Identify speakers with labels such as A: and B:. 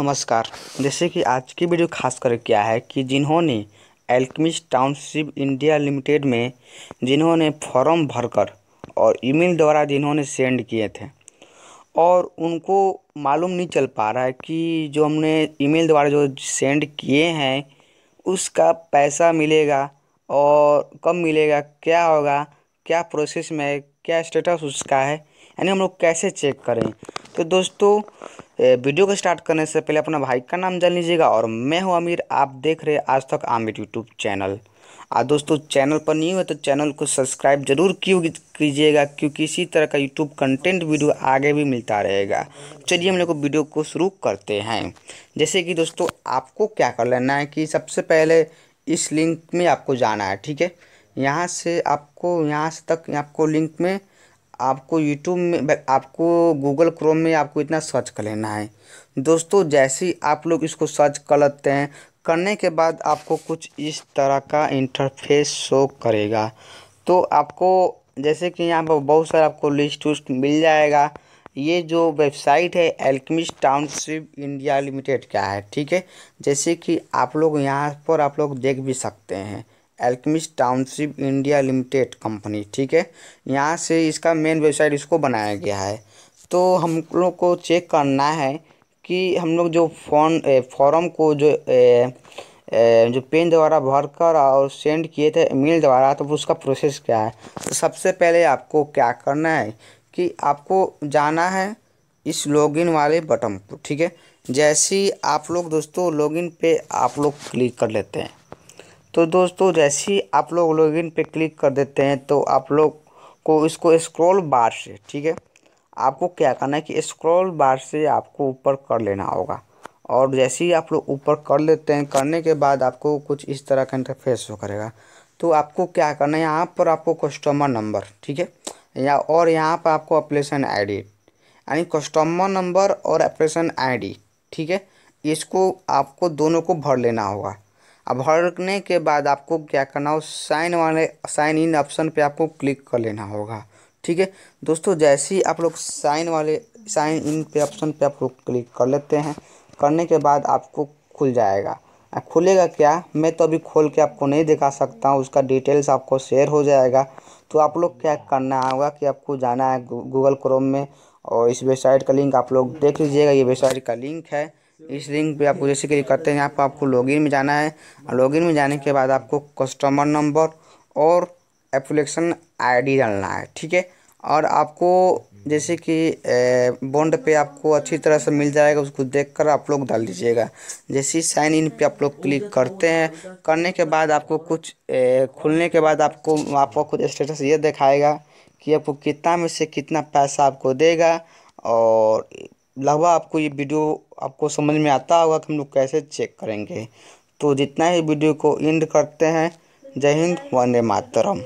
A: नमस्कार जैसे कि आज की वीडियो खास कर क्या है कि जिन्होंने एल्कमिस्ट टाउनशिप इंडिया लिमिटेड में जिन्होंने फॉर्म भरकर और ईमेल द्वारा जिन्होंने सेंड किए थे और उनको मालूम नहीं चल पा रहा है कि जो हमने ईमेल द्वारा जो सेंड किए हैं उसका पैसा मिलेगा और कब मिलेगा क्या होगा क्या प्रोसेस में क्या स्टेटस उसका है यानी हम लोग कैसे चेक करें तो दोस्तों वीडियो को स्टार्ट करने से पहले अपना भाई का नाम जान लीजिएगा और मैं हूं आमिर आप देख रहे हैं आज तक आमिर यूट्यूब चैनल और दोस्तों चैनल पर नहीं हुए तो चैनल को सब्सक्राइब जरूर कीजिएगा क्योंकि इसी तरह का यूट्यूब कंटेंट वीडियो आगे भी मिलता रहेगा चलिए हम लोग वीडियो को शुरू करते हैं जैसे कि दोस्तों आपको क्या कर लेना है कि सबसे पहले इस लिंक में आपको जाना है ठीक है यहाँ से आपको यहाँ से तक आपको लिंक में आपको यूट्यूब में आपको गूगल क्रोम में आपको इतना सर्च कर लेना है दोस्तों जैसे ही आप लोग इसको सर्च कर लेते हैं करने के बाद आपको कुछ इस तरह का इंटरफेस शो करेगा तो आपको जैसे कि यहाँ पर बहुत सारा आपको लिस्ट उस्ट मिल जाएगा ये जो वेबसाइट है एल्कमिस्ट टाउनशिप इंडिया लिमिटेड का है ठीक है जैसे कि आप लोग यहाँ पर आप लोग देख भी सकते हैं alchemist township India limited company ठीक है यहाँ से इसका मेन वेबसाइट इसको बनाया गया है तो हम लोग को चेक करना है कि हम लोग जो फोन फॉर्म को जो ए, ए, जो पेन द्वारा भर कर और सेंड किए थे मेल द्वारा तो उसका प्रोसेस क्या है तो सबसे पहले आपको क्या करना है कि आपको जाना है इस लॉगिन वाले बटन पर ठीक है जैसे ही आप लोग दोस्तों लॉगिन पे आप लोग क्लिक कर लेते हैं तो दोस्तों जैसे ही आप लोग लॉगिन पे क्लिक कर देते हैं तो आप लोग को इसको स्क्रॉल बार से ठीक है आपको क्या करना है कि स्क्रॉल बार से आपको ऊपर कर लेना होगा और जैसे ही आप लोग ऊपर कर लेते हैं करने के बाद आपको कुछ इस तरह का इंटरफेस हो करेगा तो आपको क्या करना है यहाँ पर आपको कस्टमर नंबर ठीक है या और यहाँ पर आपको एप्लीसन आईडी यानी कस्टमर नंबर और एप्लीसन आईडी ठीक है इसको आपको दोनों को भर लेना होगा अब भरने के बाद आपको क्या करना हो साइन वाले साइन इन ऑप्शन पे आपको क्लिक कर लेना होगा ठीक है दोस्तों जैसे ही आप लोग साइन वाले साइन इन पे ऑप्शन पे आप लोग क्लिक कर लेते हैं करने के बाद आपको खुल जाएगा खुलेगा क्या मैं तो अभी खोल के आपको नहीं दिखा सकता हूँ उसका डिटेल्स आपको शेयर हो जाएगा तो आप लोग क्या करना होगा कि आपको जाना है गूगल क्रोम में और इस वेबसाइट का लिंक आप लोग देख लीजिएगा ये वेबसाइट का लिंक है इस लिंक पे आपको जैसे कि करते हैं यहाँ पर आपको लॉगिन में जाना है लॉगिन में जाने के बाद आपको कस्टमर नंबर और एप्लीकेशन आईडी डालना है ठीक है और आपको जैसे कि बॉन्ड पे आपको अच्छी तरह से मिल जाएगा उसको देखकर आप लोग डाल दीजिएगा जैसे साइन इन पे आप लोग क्लिक करते हैं करने के बाद आपको कुछ ए, खुलने के बाद आपको आपका खुद स्टेटस ये दिखाएगा कि आपको कितना में से कितना पैसा आपको देगा और लगभग आपको ये वीडियो आपको समझ में आता होगा कि हम लोग कैसे चेक करेंगे तो जितना ही वीडियो को एंड करते हैं जय हिंद वंदे मातरम